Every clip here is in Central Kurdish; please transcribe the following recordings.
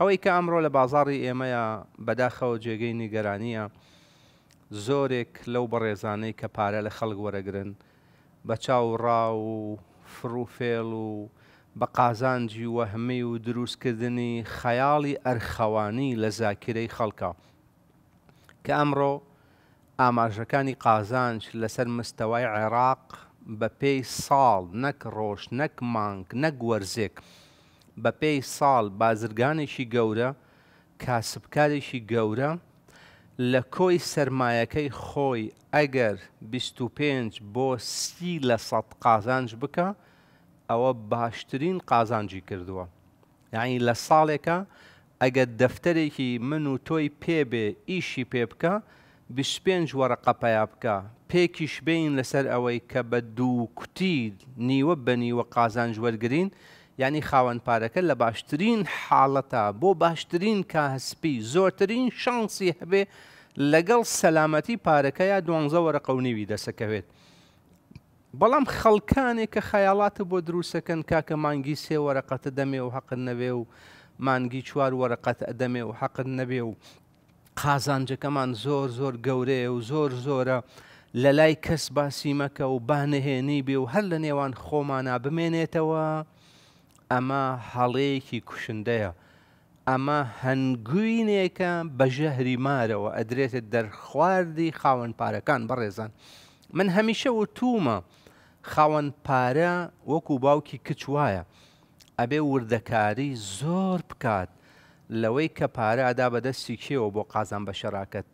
ئەوەی کە ئەمڕۆ لە بازاری ئێمەیە بەداخەوە جێگەی نیگەرانیە زۆرێک لەو بەڕێزانەی کە پارە لە خەڵک وەرەگرن بە چاوڕاو و فروفێڵ و بە قازانجی وەهمی و دروستکردنی خەیاڵی ئەرخەوانی لە زاکرەی خەڵکە کە ئەمڕۆ ئاماژەکانی قازانج لەسەر مستەوای عێراق بە پێی ساڵ نەک ڕۆژ نەک مانگ نەک وەرزێک بە پێی ساڵ بازرگانێکی گەورە کاسبکارێکی گەورە لە کۆی سرمایەکەی خۆی ئەگەر 25 بۆ سی لە سە قازانج بکە ئەوە باشترین قازانجی کردووە یعنی لە ساڵێکە ئەگەر دەفتەرێکی من و تۆی پێبێ ئیشی پێ بکە پێنج وەرەقە پیا بکە پێکیش بین لەسەر ئەوەی کە بە دوو کوتی نیوە بەنیوە قازانج وەرگرین ینی خاوەن پارەکە لە باشترین حاڵەتە بۆ باشترین کاسپی زۆرترین شانسی هەبێ لەگەڵ سەلامەتی پارەکەیە دوانزە وەرەقەونیوی دەسەکەوێت. بەڵام خەڵکانێک کە خەیاڵاتە بۆ دروستەکەن کاکە مانگی سێ وەرەقەتە دەمێ و حەقن نەبێ و مانگی چوار وەرەقەت ئەدەمێ و حەقن نەبێ و قازانجەکەمان زۆر زۆر گەورەیە و زۆر زۆرە لە لای کەس باسیمەکە و بانەهێنی بێ و هەر لە نێوان خۆمانە بمێنێتەوە. ئەمە هەڵەیەکی کوشندەیە ئەمە هەنگوینێکە بە ژەهری مارەوە ئەدرێتێت دەرخواردی خاوەن پارەکان بەڕێزان من هەمیشە و تومە خاوەن پارە وەکو باوکی کچوایە ئەبێ وردەکاری زۆر بکات لەوەی کە پارە ئادا بەدەستی کێوە بۆ قازان بە شەراکەت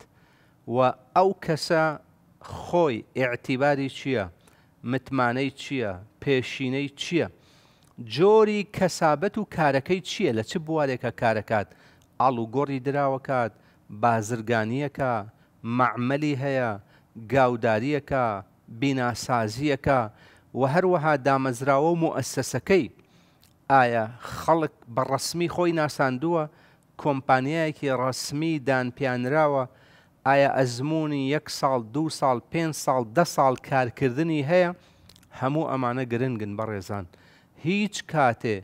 و ئەو کەسە خۆی ئاعتیباری چییە؟ متمانەی چییە؟ پێشینەی چییە؟ جۆری کەسابەت و کارەکەی چییە لە چ بوارێکە کارەکات ئاڵ و گۆڕی دراوەکات بازرگانیەکە معمەلی هەیە گاوداریەکە بیناسازیەکە و هەروەها دامەزراوە و مؤسسەکەی ئایا خەڵک بەڕسمی خۆی ناساندووە کۆمپانیایەکی ڕسمی دانپیانراوە ئایا ئەزمموی یەک ساڵ دو ساڵ پێ ساڵ ده ساڵ کارکردنی هەیە هەموو ئەمانە گرنگن بە ڕێزان. هیچ کاتێ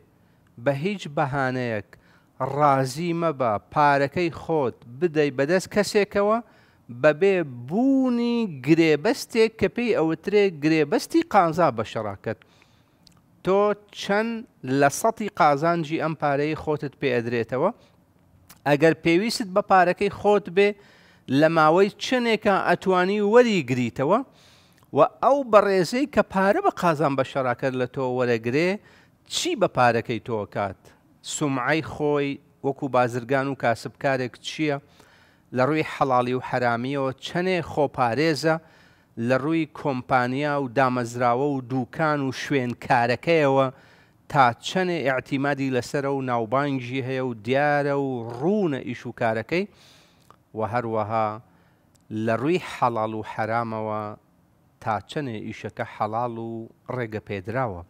بە هیچ بەهانەیەک ڕازی مەبە پارەکەی خۆت بدەی بەدەست کەسێکەوە بەبێ بوونی گرێبەستێک کە پێی ئەوترێ گرێبەستی قانزا بە شەڕاکەت تۆ چەند لە سەتی قازانجی ئەم پارەی خۆتت پێ ئەدرێتەوە ئەگەر پێویست بە پارەکەی خۆت بێ لە ماوەی چنێکە ئەتوانی وەری گریتەوە و ئەو بەڕێزەی کە پارە بە قازان بە شەراکەت لە تۆ وەرەگرێ چی بە پارەکەی تۆکات سومعی خۆی وەکو بازرگان و کاسبکارێک چییە لە ڕووی حەڵالی و حرامیەوە چنێ خۆپارێزە لە ڕووی کۆمپانیا و دامەزراوە و دووکان و شوێن کارەکەیەوە تا چنێ ئاعتیمادی لەسرە و ناوبانگی هەیە و دیارە و ڕوونە ئیش و کارەکەی و هەروەها لە ڕووی حەڵال و حرامەوە تا چەنێ ئیشەکە حەڵال و ڕێگە پێدراوە.